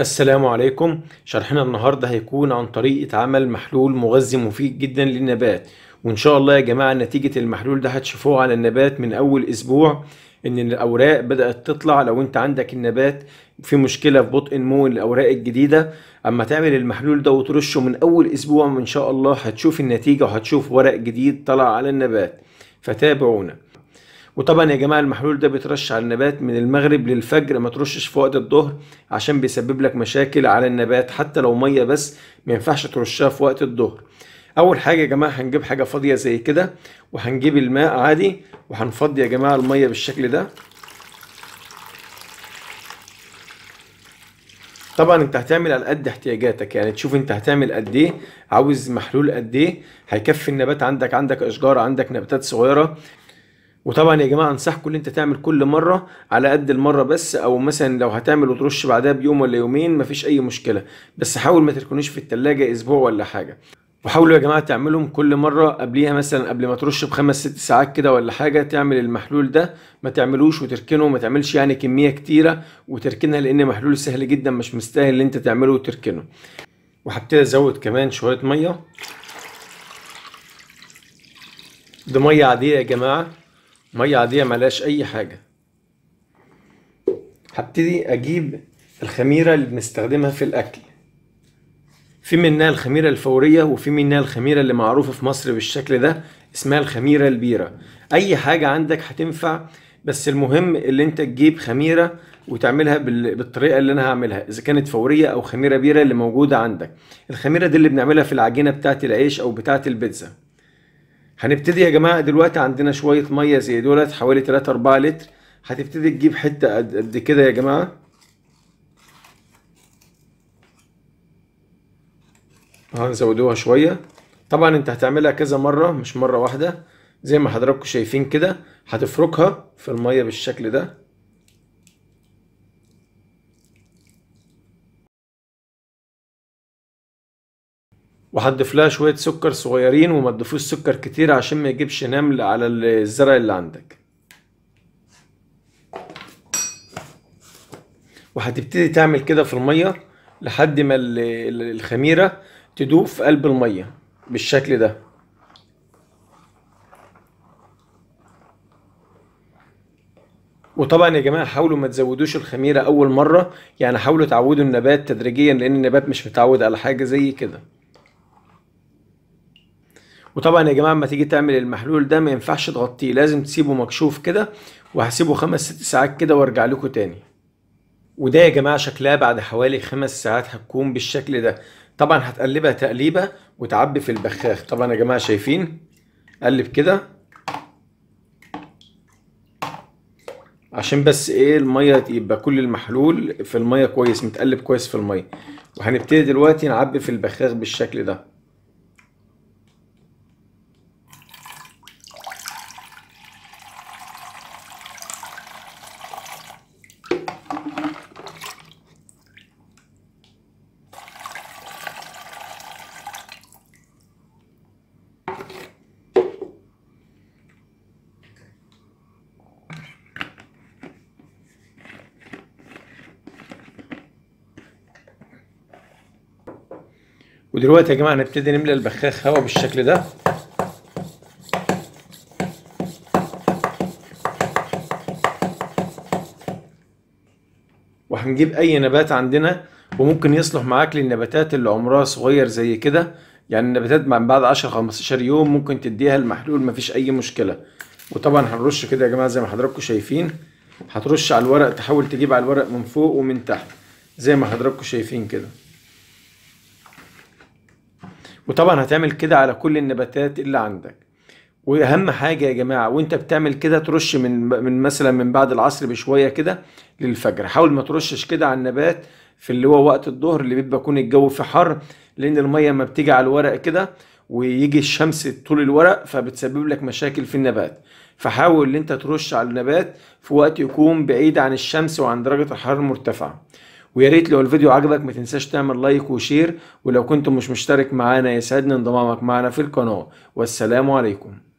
السلام عليكم شرحنا النهاردة هيكون عن طريقة عمل محلول مغذي مفيد جدا للنبات وان شاء الله يا جماعة نتيجة المحلول ده هتشوفوه على النبات من اول اسبوع ان الاوراق بدأت تطلع لو انت عندك النبات في مشكلة في بطء نمو الاوراق الجديدة اما تعمل المحلول ده وترشه من اول اسبوع ان شاء الله هتشوف النتيجة وهتشوف ورق جديد طلع على النبات فتابعونا وطبعا يا جماعه المحلول ده بيترش على النبات من المغرب للفجر ما ترشش في وقت الظهر عشان بيسبب لك مشاكل على النبات حتى لو ميه بس ما ينفعش ترشها في وقت الظهر اول حاجه يا جماعه هنجيب حاجه فاضيه زي كده وهنجيب الماء عادي وهنفضي يا جماعه الميه بالشكل ده طبعا انت هتعمل على قد احتياجاتك يعني تشوف انت هتعمل قد ايه عاوز محلول قد ايه هيكفي النبات عندك عندك اشجار عندك نباتات صغيره وطبعا يا جماعه انصحكم ان انت تعمل كل مره على قد المره بس او مثلا لو هتعمل وترش بعدها بيوم ولا يومين مفيش اي مشكله بس حاول ما تركنوش في التلاجة اسبوع ولا حاجه وحاولوا يا جماعه تعملهم كل مره قبليها مثلا قبل ما ترش بخمس ست ساعات كده ولا حاجه تعمل المحلول ده ما تعملوش وتركنه ما تعملش يعني كميه كتيره وتركنها لان محلول سهل جدا مش مستاهل ان انت تعمله وتركنه وهبتدي ازود كمان شويه ميه دي ميه عاديه يا جماعه مية عادية ملهاش أي حاجة هبتدي أجيب الخميرة اللي بنستخدمها في الأكل في منها الخميرة الفورية وفي منها الخميرة اللي معروفة في مصر بالشكل ده اسمها الخميرة البيرة أي حاجة عندك هتنفع بس المهم اللي انت تجيب خميرة وتعملها بالطريقة اللي انا هعملها اذا كانت فورية او خميرة بيرة اللي موجودة عندك الخميرة دي اللي بنعملها في العجينة بتاعة العيش او بتاعة البيتزا هنبتدي يا جماعه دلوقتي عندنا شويه ميه زي دولت حوالي 3 4 لتر هتبتدي تجيب حته قد كده يا جماعه هنزودوها اه، شويه طبعا انت هتعملها كذا مره مش مره واحده زي ما حضراتكم شايفين كده هتفركها في الميه بالشكل ده وهتضيف لها شويه سكر صغيرين وما تضيفوش سكر كتير عشان ما يجيبش نمل على الزرع اللي عندك وهتبتدي تعمل كده في الميه لحد ما الخميره تدوب في قلب الميه بالشكل ده وطبعا يا جماعه حاولوا ما تزودوش الخميره اول مره يعني حاولوا تعودوا النبات تدريجيا لان النبات مش متعود على حاجه زي كده وطبعا يا جماعه اما تيجي تعمل المحلول ده ما ينفعش تغطيه لازم تسيبه مكشوف كده وهسيبه خمس ست ساعات كده وارجع لكم تاني وده يا جماعه شكلها بعد حوالي خمس ساعات هتكون بالشكل ده طبعا هتقلبها تقليبه وتعبي في البخاخ طبعا يا جماعه شايفين قلب كده عشان بس ايه الميه يبقى كل المحلول في الميه كويس متقلب كويس في الميه وهنبتدي دلوقتي نعبي في البخاخ بالشكل ده ودلوقتي يا جماعه هنبتدي نملى البخاخ هواء بالشكل ده وهنجيب اي نبات عندنا وممكن يصلح معاك للنباتات اللي عمرها صغير زي كده يعني النباتات من بعد 10 15 يوم ممكن تديها المحلول مفيش اي مشكله وطبعا هنرش كده يا جماعه زي ما حضراتكم شايفين هترش على الورق تحاول تجيب على الورق من فوق ومن تحت زي ما حضراتكم شايفين كده وطبعا هتعمل كده على كل النباتات اللي عندك واهم حاجه يا جماعه وانت بتعمل كده ترش من من مثلا من بعد العصر بشويه كده للفجر حاول ما ترشش كده على النبات في اللي هو وقت الظهر اللي بيبقى يكون الجو في حر لان الميه ما بتيجي على الورق كده ويجي الشمس طول الورق فبتسبب لك مشاكل في النبات فحاول ان انت ترش على النبات في وقت يكون بعيد عن الشمس وعن درجه الحراره المرتفعه ويا ريت لو الفيديو عجبك ما تنساش تعمل لايك وشير ولو كنت مش مشترك معانا يسعدنا انضمامك معنا في القناه والسلام عليكم